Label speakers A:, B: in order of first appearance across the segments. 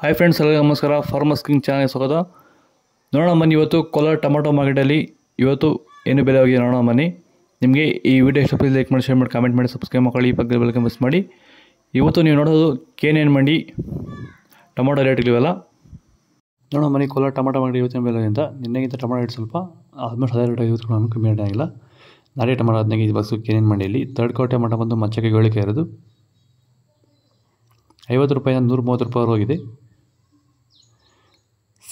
A: hi friends ಎಲ್ಲ ನಮಸ್ಕಾರ farms king ಚಾನಲ್ಗೆ ಸ್ವಾಗತ ನೋಡೋಣ ಮನಿ ಇವತ್ತು ಕೋಲಾರ ಟೊಮೊಟೊ ಮಾರ್ಕೆಟಲ್ಲಿ ಇವತ್ತು ಏನು ಬೆಲೆ ಹೋಗಿದೆ ನೋಡೋಣ ಮನೆ ನಿಮಗೆ ಈ ವಿಡಿಯೋ ಇಷ್ಟ ಲೈಕ್ ಮಾಡಿ ಶೇರ್ ಮಾಡಿ ಕಾಮೆಂಟ್ ಮಾಡಿ ಸಬ್ಸ್ಕ್ರೈಬ್ ಮಾಡ್ಕೊಳ್ಳಿ ಬಗ್ಗೆ ಬೆಳಗ್ಗೆ ಮಿಸ್ ಮಾಡಿ ಇವತ್ತು ನೀವು ನೋಡೋದು ಕೇನೇನು ಮಂಡಿ ಟೊಮೊಟೊ ರೇಟ್ಗಳಿವೆಲ್ಲ ನೋಡೋಣ ಮನಿ ಕೋಲಾರ ಟೊಮೊಟೊ ಮಾರ್ಕೆಟ್ ಇವತ್ತಿನ ಬೆಲೆ ಅಂತ ನಿನ್ನೆಗಿಂತ ಟೊಮೊಟೊ ರೇಟ್ ಸ್ವಲ್ಪ ಆಲ್ಮೋಸ್ಟ್ ಅದೇ ರೇಟ್ ಇವತ್ತು ಕಮ್ಮಿ ರೇಟ್ ಆಗಿಲ್ಲ ನಾಳೆ ಟೊಮೊಟೊ ಹದಿನೈದು ಬಸ್ಸು ಕೇನೇನು ಮಂಡಿಯಲ್ಲಿ ತರ್ಡ್ ಕ್ವಾರ್ ಟೊಮೊಟೊ ಬಂದು ಮಚ್ಚಕ್ಕೆ ಗೋಳಿಕೆ ಇರೋದು ಐವತ್ತು ರೂಪಾಯಿಂದ ನೂರು ಮೂವತ್ತು ರೂಪಾಯಿ ಹೋಗಿದೆ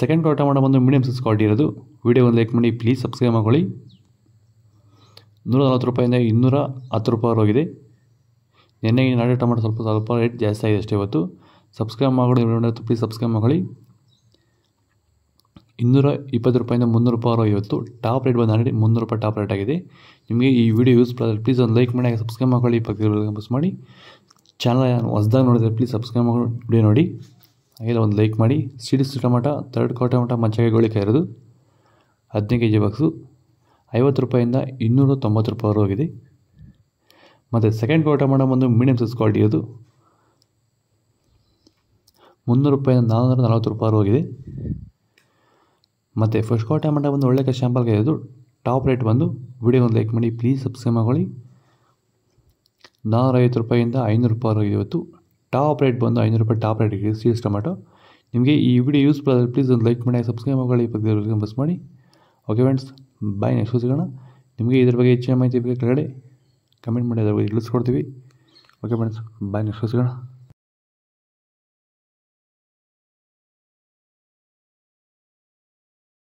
A: ಸೆಕೆಂಡ್ ಪ್ರಾಡಕ್ಟ್ ಮಾಡೋ ಬಂದು ಮೀಡಿಯಮ್ ಸೈಜ್ ಕ್ವಾಲಿಟಿ ಇರೋದು ವೀಡಿಯೋ ಒಂದು ಲೈಕ್ ಮಾಡಿ ಪ್ಲೀಸ್ ಸಬ್ಸ್ಕ್ರೈಬ್ ಮಾಡ್ಕೊಳ್ಳಿ ನೂರ ನಲ್ವತ್ತು ರೂಪಾಯಿಂದ ಇನ್ನೂರ ಹತ್ತು ರೂಪಾಯಿ ಹೋಗಿದೆ ನಿನ್ನೆ ನಾಳೆ ಟೊಮೆಟೊ ಸ್ವಲ್ಪ ಸ್ವಲ್ಪ ರೇಟ್ ಜಾಸ್ತಿ ಆಗಿದೆ ಅಷ್ಟೇ ಇವತ್ತು ಸಬ್ಸ್ಕ್ರೈಬ್ ಮಾಡಿ ಪ್ಲೀಸ್ ಸಬ್ಸ್ಕ್ರೈಬ್ ಮಾಡ್ಕೊಳ್ಳಿ ಇನ್ನೂರ ಇಪ್ಪತ್ತು ರೂಪಾಯಿಂದ ಮುನ್ನೂರು ರೂಪಾಯಿ ಇವತ್ತು ಟಾಪ್ ರೇಟ್ ಬಂದು ನಾಡಿ ಮುನ್ನೂರು ರೂಪಾಯಿ ಟಾಪ್ ರೇಟ್ ಆಗಿದೆ ನಿಮಗೆ ಈ ವಿಡಿಯೋ ಯೂಸ್ ಆದರೆ ಪ್ಲೀಸ್ ಒಂದು ಲೈಕ್ ಮಾಡಿ ಸಬ್ಸ್ಕ್ರೈಬ್ ಮಾಡ್ಕೊಳ್ಳಿ ಪಕ್ಕ ಮಾಡಿ ಚಾನಲ್ ಹೊಸ್ದಾಗಿ ನೋಡಿದರೆ ಪ್ಲೀಸ್ ಸಬ್ಸ್ಕ್ರೈಬ್ ಮಾಡಿ ವಿಡಿಯೋ ನೋಡಿ ಹಾಗೆ ಒಂದು ಲೈಕ್ ಮಾಡಿ ಸಿಡಿಸ್ ಟೊಮಟ ತರ್ಡ್ ಕೋ ಮಟ ಮಂಚಾಗಿಗಳಿಗೆ ಇರೋದು ಹದಿನೈದು ಕೆ ಜಿ ಬಾಕ್ಸು ಐವತ್ತು ರೂಪಾಯಿಂದ ಇನ್ನೂರ ತೊಂಬತ್ತು ರೂಪಾಯಿ ಹೋಗಿದೆ ಮತ್ತು ಸೆಕೆಂಡ್ ಕೋ ಮಟ ಬಂದು ಮೀಡಿಯಮ್ ಸೈಸ್ ಕ್ವಾಲಿಟಿ ಅದು ಮುನ್ನೂರು ರೂಪಾಯಿಂದ ನಾನ್ನೂರ ನಲ್ವತ್ತು ರೂಪಾಯಿ ಹೋಗಿದೆ ಮತ್ತು ಫಸ್ಟ್ ಕೋ ಮಟ ಬಂದು ಒಳ್ಳೆ ಶಾಂಪಲ್ಗೆ ಇರೋದು ಟಾಪ್ ರೇಟ್ ಬಂದು ವಿಡಿಯೋ ಒಂದು ಲೈಕ್ ಮಾಡಿ ಪ್ಲೀಸ್ ಸಬ್ಸ್ಕ್ರೈಬ್ ಮಾಡ್ಕೊಳ್ಳಿ ನಾನ್ನೂರ ಐವತ್ತು ರೂಪಾಯಿಂದ ಐನೂರು ರೂಪಾಯಿ ಇವತ್ತು ಟಾಪ್ ರೇಟ್ ಬಂದು ಐನೂರು ರೂಪಾಯಿ ಟಾಪ್ ರೇಟ್ ಇದೆ ಸೀಸ್ ಟೊಮೆಟೊ ನಿಮಗೆ ಈ ವಿಡಿಯೋ ಯೂಸ್ಫುಲ್ ಆದರೆ ಪ್ಲೀಸ್ ಒಂದು ಲೈಕ್ ಮಾಡಿ ಸಬ್ಸ್ಕ್ರೈಬ್ ಮಾಡಿ ಬಗ್ಗೆ ಮಿಸ್ ಮಾಡಿ ಓಕೆ ಫ್ರೆಂಡ್ಸ್ ಬಾಯ್ ನೆಕ್ಸ್ಟ್ ಸಿಗೋಣ ನಿಮಗೆ ಇದ್ರ ಬಗ್ಗೆ ಹೆಚ್ಚಿನ ಮಾಹಿತಿ ಬೇಕು ಕೆಳಗಡೆ ಕಮೆಂಟ್ ಮಾಡಿ ಅದ್ರ ಬಗ್ಗೆ ತಿಳಿಸ್ಕೊಡ್ತೀವಿ ಓಕೆ ಫ್ರೆಂಡ್ಸ್ ಬಾಯ್ ನೆಕ್ಸ್ಟ್ ಸಿಗೋಣ